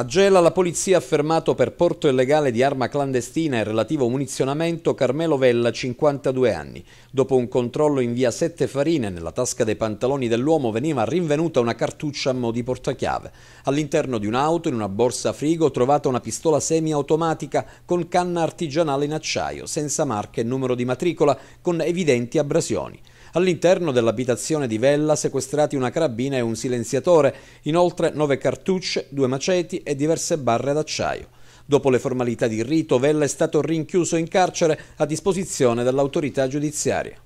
A Gela la polizia ha fermato per porto illegale di arma clandestina e relativo munizionamento Carmelo Vella, 52 anni. Dopo un controllo in via Sette Farine, nella tasca dei pantaloni dell'uomo veniva rinvenuta una cartuccia a mo' di portachiave. All'interno di un'auto, in una borsa frigo, trovata una pistola semiautomatica con canna artigianale in acciaio, senza marca e numero di matricola, con evidenti abrasioni. All'interno dell'abitazione di Vella sequestrati una carabina e un silenziatore, inoltre nove cartucce, due maceti e diverse barre d'acciaio. Dopo le formalità di rito, Vella è stato rinchiuso in carcere a disposizione dell'autorità giudiziaria.